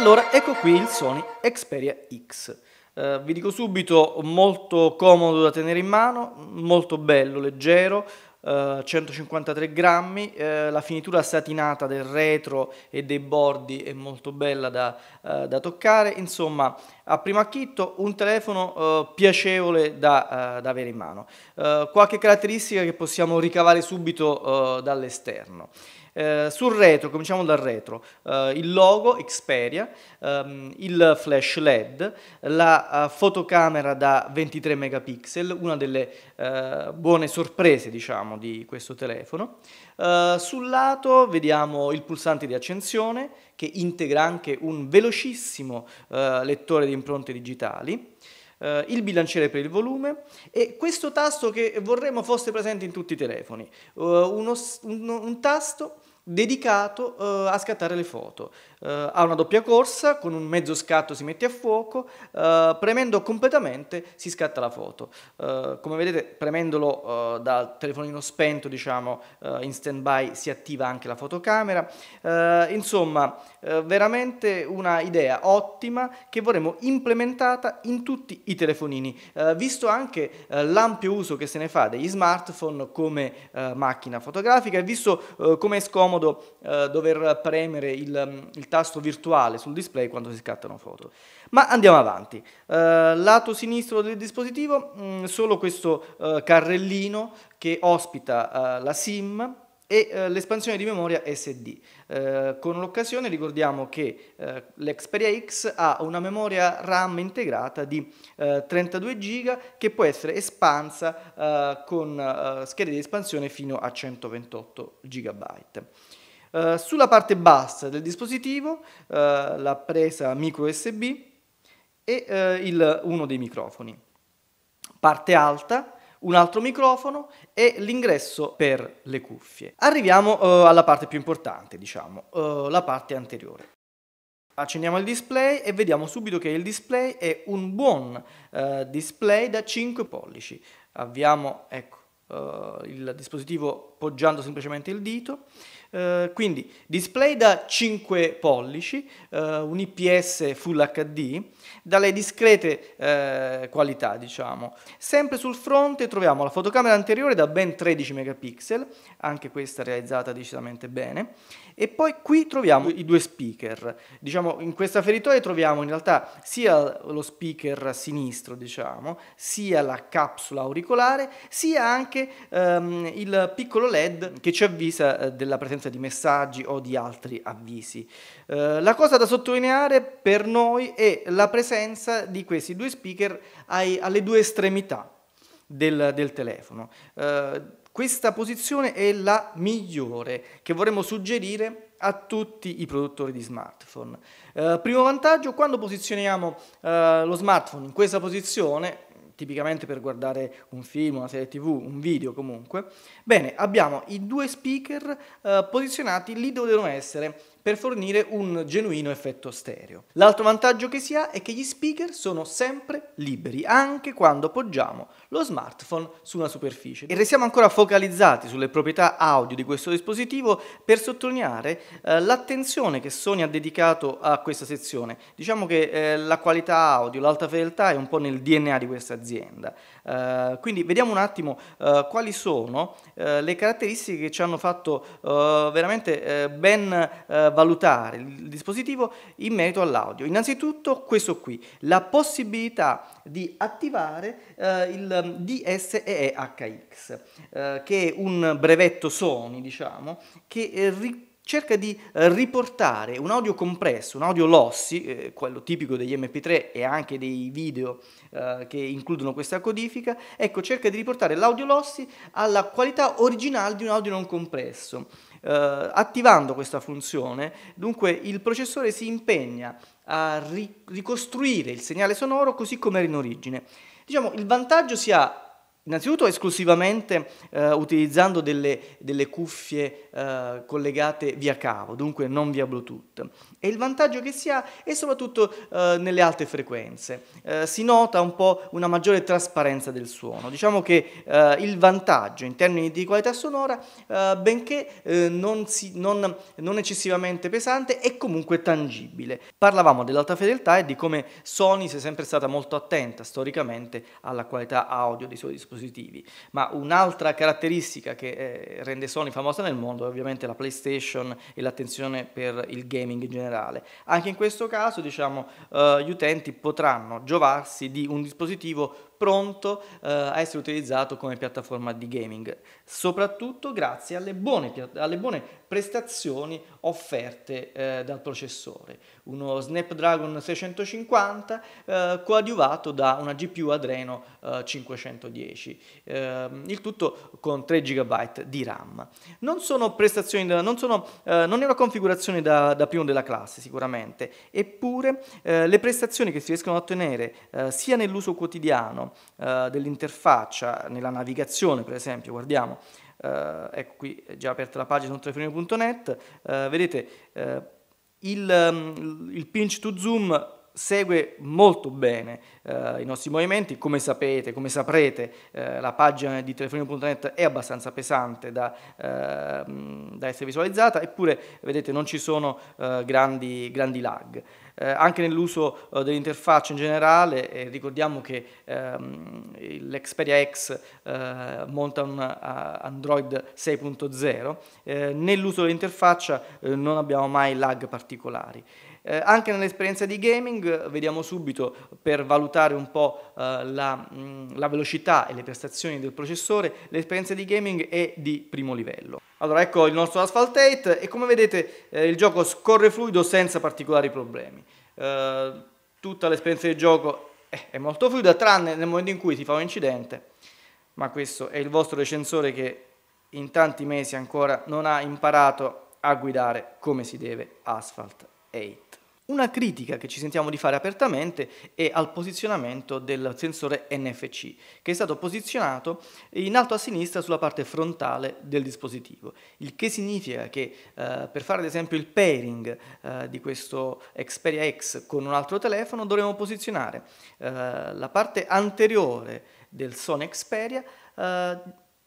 Allora, ecco qui il Sony Xperia X. Eh, vi dico subito, molto comodo da tenere in mano, molto bello, leggero, eh, 153 grammi, eh, la finitura satinata del retro e dei bordi è molto bella da, eh, da toccare, insomma a primo acchitto un telefono eh, piacevole da, eh, da, avere in mano. qualche caratteristica che possiamo ricavare subito dall'esterno. Eh, sul retro, cominciamo dal retro, eh, il logo Xperia, ehm, il flash LED, la eh, fotocamera da 23 megapixel, una delle eh, buone sorprese diciamo, di questo telefono. Eh, sul lato vediamo il pulsante di accensione che integra anche un velocissimo eh, lettore di impronte digitali. Uh, il bilanciere per il volume e questo tasto che vorremmo fosse presente in tutti i telefoni, uh, uno, un, un, tasto dedicato uh, a scattare le foto. Uh, ha una doppia corsa, con un mezzo scatto si mette a fuoco, uh, premendo completamente si scatta la foto. Uh, come vedete premendolo dal telefonino spento, diciamo, in stand by si attiva anche la fotocamera. insomma, veramente una idea ottima che vorremmo implementata in tutti i telefonini, visto anche l'ampio uso che se ne fa degli smartphone come macchina fotografica e visto come è scomodo dover premere il, mm, il tasto virtuale sul display quando si scattano foto. Ma andiamo avanti. Eh, lato sinistro del dispositivo, mh, mm, solo questo eh, carrellino che ospita eh, la SIM e eh, l'espansione di memoria SD. Eh, con l'occasione ricordiamo che eh, l'Xperia X ha una memoria RAM integrata di 32 GB che può essere espansa con schede di espansione fino a 128 GB. Eh, sulla parte bassa del dispositivo uh, la presa micro USB e uh, il, uno dei microfoni. Parte alta un altro microfono e l'ingresso per le cuffie. Arriviamo alla parte più importante, diciamo, la parte anteriore. Accendiamo il display e vediamo subito che il display è un buon display da 5 pollici. Avviamo ecco, il dispositivo poggiando semplicemente il dito eh, quindi display da 5 pollici, uh, un IPS Full HD, dalle discrete uh, qualità diciamo. Sempre sul fronte troviamo la fotocamera anteriore da ben 13 megapixel, anche questa realizzata decisamente bene, e poi qui troviamo i due speaker. Diciamo, in questa feritoia troviamo in realtà sia lo speaker sinistro, diciamo, sia la capsula auricolare, sia anche um, il piccolo LED che ci avvisa della presenza conseguenza di messaggi o di altri avvisi. Eh, la cosa da sottolineare per noi è la presenza di questi due speaker ai, alle due estremità del, del telefono. Eh, questa posizione è la migliore che vorremmo suggerire a tutti i produttori di smartphone. Eh, primo vantaggio, quando posizioniamo eh, lo smartphone in questa posizione, tipicamente per guardare un film, una serie tv, un video comunque. Bene, abbiamo i due speaker eh, posizionati lì dove devono essere, per fornire un genuino effetto stereo. L'altro vantaggio che si ha è che gli speaker sono sempre liberi, anche quando poggiamo lo smartphone su una superficie. E restiamo ancora focalizzati sulle proprietà audio di questo dispositivo per sottolineare eh, l'attenzione che Sony ha dedicato a questa sezione. Diciamo che eh, la qualità audio, l'alta fedeltà è un po' nel DNA di questa azienda. Eh, quindi vediamo un attimo eh, quali sono eh, le caratteristiche che ci hanno fatto eh, veramente eh, ben valutare il dispositivo in merito all'audio. Innanzitutto questo qui, la possibilità di attivare il DSEEHX, HX, che è un brevetto Sony, diciamo, che eh, cerca di eh, riportare un audio compresso, un audio lossy, eh, quello tipico degli MP3 e anche dei video eh, che includono questa codifica, ecco, cerca di riportare l'audio lossy alla qualità originale di un audio non compresso. Eh, attivando questa funzione, dunque il processore si impegna a ri- ricostruire il segnale sonoro così come era in origine. Diciamo, il vantaggio si ha Innanzitutto esclusivamente eh, utilizzando delle, delle cuffie eh, collegate via cavo, dunque non via Bluetooth. E il vantaggio che si ha è soprattutto eh, nelle alte frequenze. Eh, si nota un po' una maggiore trasparenza del suono. Diciamo che eh, il vantaggio in termini di qualità sonora, eh, benché non, si, non, non eccessivamente pesante, è comunque tangibile. Parlavamo dell'alta fedeltà e di come Sony sia sempre stata molto attenta storicamente alla qualità audio dei suoi dispositivi dispositivi. Ma un'altra caratteristica che eh, rende Sony famosa nel mondo è ovviamente la PlayStation e l'attenzione per il gaming in generale. Anche in questo caso, diciamo, eh, gli utenti potranno giovarsi di un dispositivo pronto eh, a essere utilizzato come piattaforma di gaming, soprattutto grazie alle buone, alle buone prestazioni offerte eh, dal processore. Uno Snapdragon 650 eh, coadiuvato da una GPU Adreno 510, eh, ehm, il tutto con 3 GB di RAM. Non sono prestazioni, da, non, sono, eh, non, è una configurazione da, da, primo della classe sicuramente, eppure eh, le prestazioni che si riescono a ottenere sia nell'uso quotidiano eh, dell'interfaccia, nella navigazione per esempio, guardiamo, eh, ecco qui è già aperta la pagina ultrafreno.net, eh, vedete eh, il, mm, il pinch to zoom segue molto bene eh, i nostri movimenti, come sapete, come saprete eh, la pagina di telefonino.net è abbastanza pesante da, eh, mm, da, essere visualizzata, eppure vedete non ci sono eh, grandi, grandi lag eh, anche nell'uso eh, dell'interfaccia in generale, eh, ricordiamo che ehm, l'Xperia X eh, monta un uh, Android 6.0, eh, nell'uso dell'interfaccia eh, non abbiamo mai lag particolari. Eh, anche nell'esperienza di gaming vediamo subito per valutare un po' eh, la, mh, mm, la velocità e le prestazioni del processore, l'esperienza di gaming è di primo livello. Allora ecco il nostro Asphalt 8 e come vedete eh, il gioco scorre fluido senza particolari problemi. Eh, tutta l'esperienza di gioco eh, è molto fluida tranne nel momento in cui si fa un incidente, ma questo è il vostro recensore che in tanti mesi ancora non ha imparato a guidare come si deve Asphalt 8. Una critica che ci sentiamo di fare apertamente è al posizionamento del sensore NFC, che è stato posizionato in alto a sinistra sulla parte frontale del dispositivo, il che significa che eh, per fare ad esempio il pairing eh, di questo Xperia X con un altro telefono dovremo posizionare eh, la parte anteriore del Sony Xperia eh,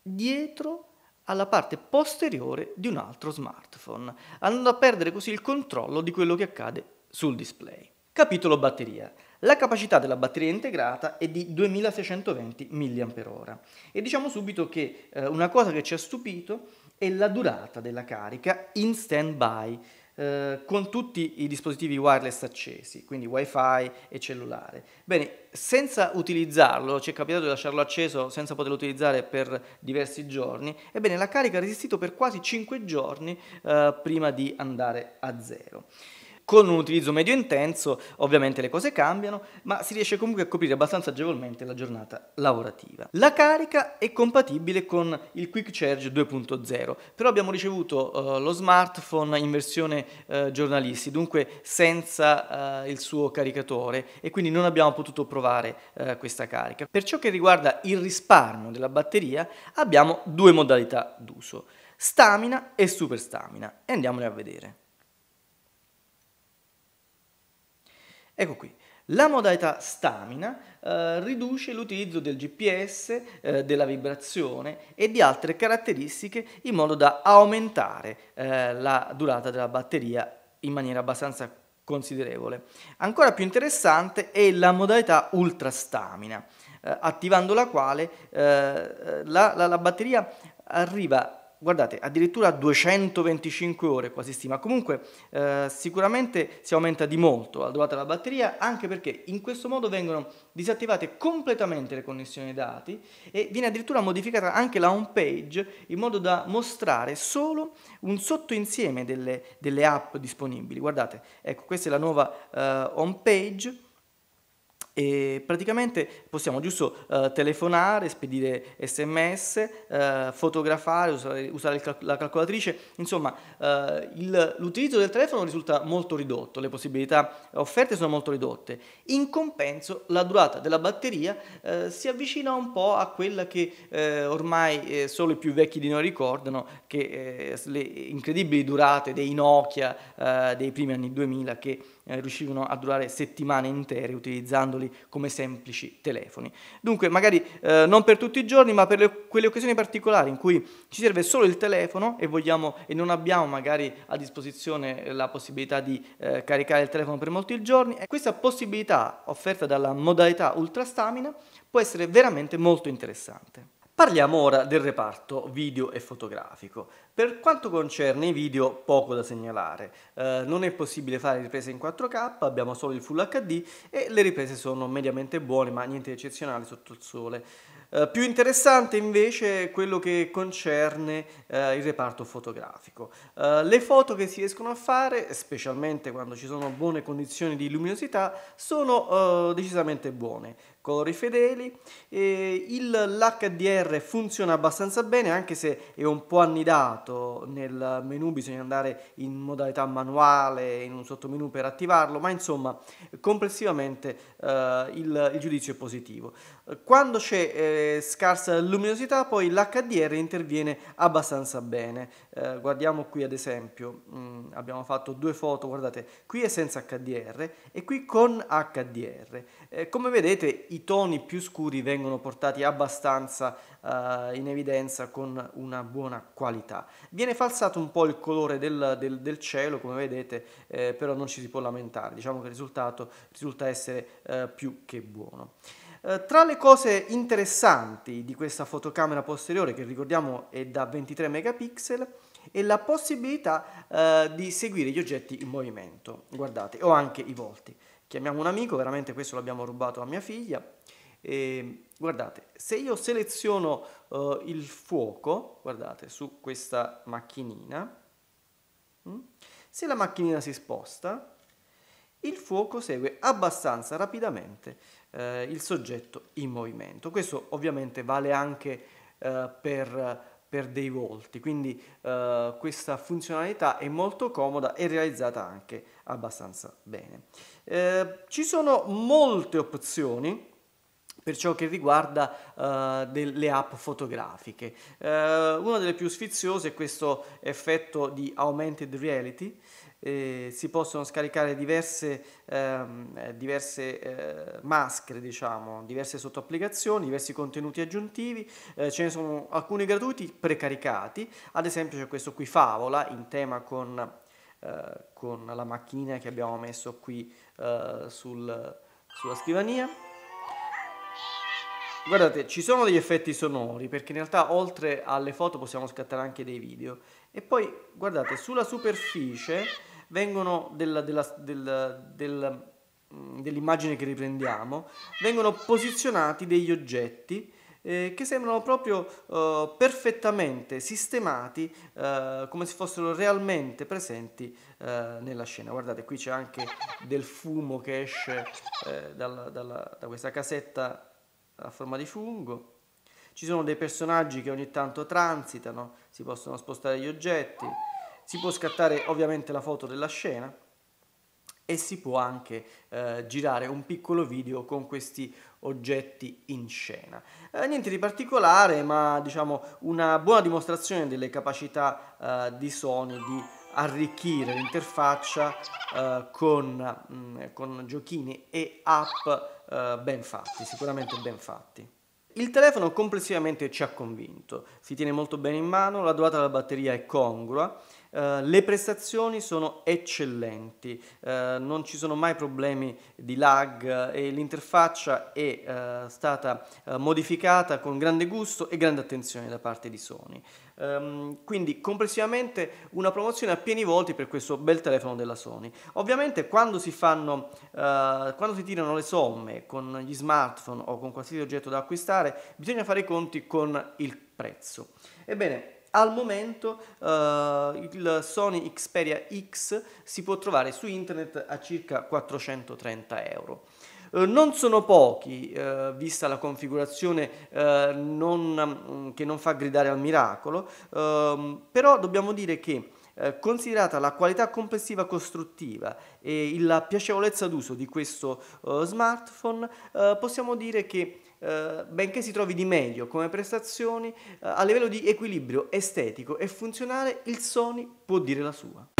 dietro alla parte posteriore di un altro smartphone, andando a perdere così il controllo di quello che accade sul display. Capitolo batteria. La capacità della batteria integrata è di 2620 mAh e diciamo subito che eh, una cosa che ci ha stupito è la durata della carica in stand-by eh, con tutti i dispositivi wireless accesi, quindi wifi e cellulare. Bene, senza utilizzarlo, ci è capitato di lasciarlo acceso senza poterlo utilizzare per diversi giorni, ebbene la carica ha resistito per quasi 5 giorni eh, prima di andare a zero. Con un utilizzo medio intenso ovviamente le cose cambiano, ma si riesce comunque a coprire abbastanza agevolmente la giornata lavorativa. La carica è compatibile con il Quick Charge 2.0, però abbiamo ricevuto uh, lo smartphone in versione uh, giornalisti, dunque senza uh, il suo caricatore e quindi non abbiamo potuto provare questa carica. Per ciò che riguarda il risparmio della batteria abbiamo due modalità d'uso, stamina e super stamina e andiamole a vedere. Ecco qui. La modalità stamina eh, riduce l'utilizzo del GPS, eh, della vibrazione e di altre caratteristiche in modo da aumentare eh, la durata della batteria in maniera abbastanza considerevole. Ancora più interessante è la modalità ultra stamina, eh, attivando la quale eh, eh, la, la, la batteria arriva guardate, addirittura 225 ore quasi stima. Comunque eh, sicuramente si aumenta di molto la durata della batteria, anche perché in questo modo vengono disattivate completamente le connessioni dati e viene addirittura modificata anche la home page in modo da mostrare solo un sottoinsieme delle, delle app disponibili. Guardate, ecco, questa è la nuova eh, home page e praticamente possiamo giusto eh, telefonare, spedire sms, eh, fotografare, usare, usare cal- la calcolatrice, insomma eh, il, l'utilizzo del telefono risulta molto ridotto, le possibilità offerte sono molto ridotte. In compenso la durata della batteria eh, si avvicina un po' a quella che eh, ormai eh, solo i più vecchi di noi ricordano, che le incredibili durate dei Nokia dei primi anni 2000 che riuscivano a durare settimane intere utilizzandoli normali come semplici telefoni. Dunque magari eh, non per tutti i giorni, ma per le, quelle occasioni particolari in cui ci serve solo il telefono e, vogliamo, e non abbiamo magari a disposizione la possibilità di eh, caricare il telefono per molti giorni, e eh, questa possibilità offerta dalla modalità ultrastamina può essere veramente molto interessante. Parliamo ora del reparto video e fotografico. Per quanto concerne i video, poco da segnalare. Eh, non è possibile fare riprese in 4K, abbiamo solo il Full HD e le riprese sono mediamente buone, ma niente eccezionale sotto il sole. Eh, più interessante invece è quello che concerne eh, il reparto fotografico. Eh, le foto che si riescono a fare, specialmente quando ci sono buone condizioni di luminosità, sono eh, decisamente buone colori fedeli. E il, L'HDR funziona abbastanza bene anche se è un po' annidato nel menu, bisogna andare in modalità manuale, in un sottomenu per attivarlo, ma insomma complessivamente eh, il, il, giudizio è positivo. Quando c'è eh, scarsa luminosità poi l'HDR interviene abbastanza bene. Eh, guardiamo qui ad esempio, mh, mm, abbiamo fatto due foto, guardate, qui è senza HDR e qui con HDR. Eh, come vedete i toni più scuri vengono portati abbastanza eh, in evidenza con una buona qualità. Viene falsato un po' il colore del, del, del cielo come vedete eh, però non ci si può lamentare, diciamo che il risultato risulta essere eh, più che buono. Eh, tra le cose interessanti di questa fotocamera posteriore, che ricordiamo è da 23 megapixel, è la possibilità eh, di seguire gli oggetti in movimento, guardate, o anche i volti. Chiamiamo un amico, veramente questo l'abbiamo rubato a mia figlia. E guardate, se io seleziono uh, il fuoco, guardate, su questa macchinina, mm, se la macchinina si sposta, il fuoco segue abbastanza rapidamente eh, il soggetto in movimento. Questo ovviamente vale anche eh, per per dei volti, quindi eh, questa funzionalità è molto comoda e realizzata anche abbastanza bene. Eh, ci sono molte opzioni per ciò che riguarda uh, eh, delle app fotografiche. Uh, una delle più sfiziose è questo effetto di augmented reality, eh, si possono scaricare diverse, ehm, diverse eh, maschere, diciamo, diverse sottoapplicazioni, diversi contenuti aggiuntivi, eh, ce ne sono alcuni gratuiti precaricati, ad esempio c'è questo qui Favola in tema con, eh, con la macchinina che abbiamo messo qui eh, sul, sulla scrivania. Guardate, ci sono degli effetti sonori, perché in realtà oltre alle foto possiamo scattare anche dei video. E poi, guardate, sulla superficie vengono della, della, del, del, mm, dell'immagine che riprendiamo, vengono posizionati degli oggetti eh, che sembrano proprio eh, perfettamente sistemati eh, come se fossero realmente presenti eh, nella scena. Guardate, qui c'è anche del fumo che esce eh, dalla, dalla, da questa casetta a forma di fungo. Ci sono dei personaggi che ogni tanto transitano, si possono spostare gli oggetti, si può scattare ovviamente la foto della scena e si può anche eh, girare un piccolo video con questi oggetti in scena. Eh, niente di particolare, ma diciamo una buona dimostrazione delle capacità eh, di Sony di arricchire l'interfaccia eh, con, mm, con, giochini e app eh, ben fatti, sicuramente ben fatti. Il telefono complessivamente ci ha convinto, si tiene molto bene in mano, la durata della batteria è congrua, eh, le prestazioni sono eccellenti, uh, non ci sono mai problemi di lag eh, e l'interfaccia è stata modificata con grande gusto e grande attenzione da parte di Sony. Um, quindi complessivamente una promozione a pieni volti per questo bel telefono della Sony. Ovviamente quando si fanno, quando si tirano le somme con gli smartphone o con qualsiasi oggetto da acquistare, bisogna fare i conti con il prezzo. Ebbene, al momento eh, il Sony Xperia X si può trovare su internet a circa 430 euro. Eh, non sono pochi, eh, vista la configurazione eh, non, mm, che non fa gridare al miracolo, ehm, però dobbiamo dire che eh, considerata la qualità complessiva costruttiva e la piacevolezza d'uso di questo smartphone, possiamo dire che eh, benché si trovi di meglio come prestazioni, eh, a livello di equilibrio estetico e funzionale il Sony può dire la sua.